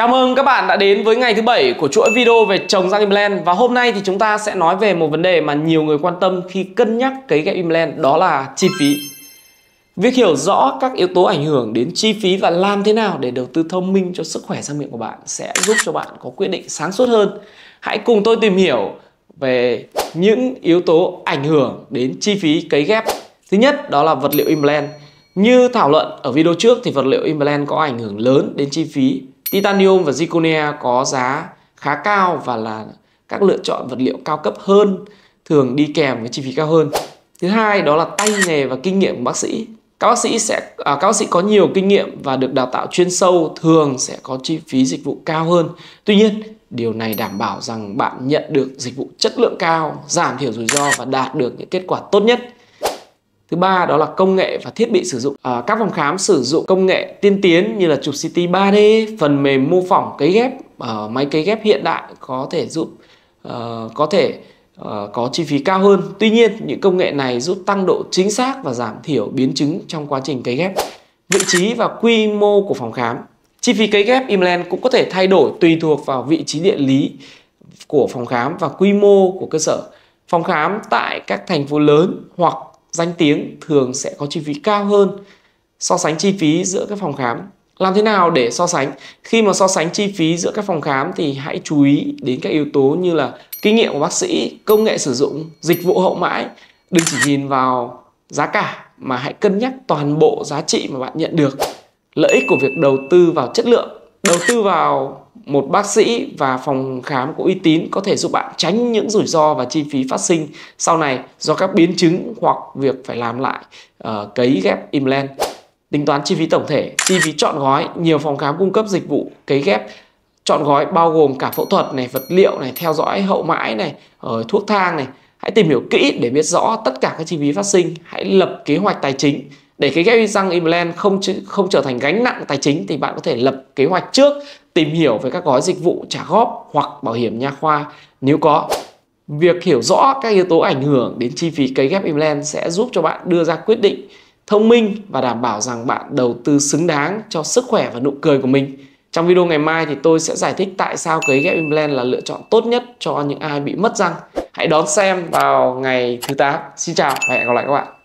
Chào mừng các bạn đã đến với ngày thứ bảy của chuỗi video về trồng răng implant và hôm nay thì chúng ta sẽ nói về một vấn đề mà nhiều người quan tâm khi cân nhắc cấy ghép implant đó là chi phí. Việc hiểu rõ các yếu tố ảnh hưởng đến chi phí và làm thế nào để đầu tư thông minh cho sức khỏe răng miệng của bạn sẽ giúp cho bạn có quyết định sáng suốt hơn. Hãy cùng tôi tìm hiểu về những yếu tố ảnh hưởng đến chi phí cấy ghép. Thứ nhất đó là vật liệu implant. Như thảo luận ở video trước thì vật liệu implant có ảnh hưởng lớn đến chi phí Titanium và zirconia có giá khá cao và là các lựa chọn vật liệu cao cấp hơn thường đi kèm với chi phí cao hơn. Thứ hai đó là tay nghề và kinh nghiệm của bác sĩ. Các bác sĩ sẽ à, các bác sĩ có nhiều kinh nghiệm và được đào tạo chuyên sâu thường sẽ có chi phí dịch vụ cao hơn. Tuy nhiên, điều này đảm bảo rằng bạn nhận được dịch vụ chất lượng cao, giảm thiểu rủi ro và đạt được những kết quả tốt nhất. Thứ ba đó là công nghệ và thiết bị sử dụng. À, các phòng khám sử dụng công nghệ tiên tiến như là chụp CT 3D, phần mềm mô phỏng cấy ghép, uh, máy cấy ghép hiện đại có thể giúp uh, có thể uh, có chi phí cao hơn. Tuy nhiên, những công nghệ này giúp tăng độ chính xác và giảm thiểu biến chứng trong quá trình cấy ghép. Vị trí và quy mô của phòng khám. Chi phí cấy ghép implant cũng có thể thay đổi tùy thuộc vào vị trí địa lý của phòng khám và quy mô của cơ sở. Phòng khám tại các thành phố lớn hoặc danh tiếng thường sẽ có chi phí cao hơn so sánh chi phí giữa các phòng khám làm thế nào để so sánh khi mà so sánh chi phí giữa các phòng khám thì hãy chú ý đến các yếu tố như là kinh nghiệm của bác sĩ công nghệ sử dụng dịch vụ hậu mãi đừng chỉ nhìn vào giá cả mà hãy cân nhắc toàn bộ giá trị mà bạn nhận được lợi ích của việc đầu tư vào chất lượng đầu tư vào một bác sĩ và phòng khám có uy tín có thể giúp bạn tránh những rủi ro và chi phí phát sinh sau này do các biến chứng hoặc việc phải làm lại uh, cấy ghép implant. Tính toán chi phí tổng thể, chi phí chọn gói, nhiều phòng khám cung cấp dịch vụ cấy ghép chọn gói bao gồm cả phẫu thuật này, vật liệu này, theo dõi hậu mãi này, uh, thuốc thang này. Hãy tìm hiểu kỹ để biết rõ tất cả các chi phí phát sinh, hãy lập kế hoạch tài chính để cái ghép răng implant không không trở thành gánh nặng tài chính thì bạn có thể lập kế hoạch trước tìm hiểu về các gói dịch vụ trả góp hoặc bảo hiểm nha khoa nếu có việc hiểu rõ các yếu tố ảnh hưởng đến chi phí cấy ghép implant sẽ giúp cho bạn đưa ra quyết định thông minh và đảm bảo rằng bạn đầu tư xứng đáng cho sức khỏe và nụ cười của mình trong video ngày mai thì tôi sẽ giải thích tại sao cấy ghép implant là lựa chọn tốt nhất cho những ai bị mất răng hãy đón xem vào ngày thứ 8 xin chào và hẹn gặp lại các bạn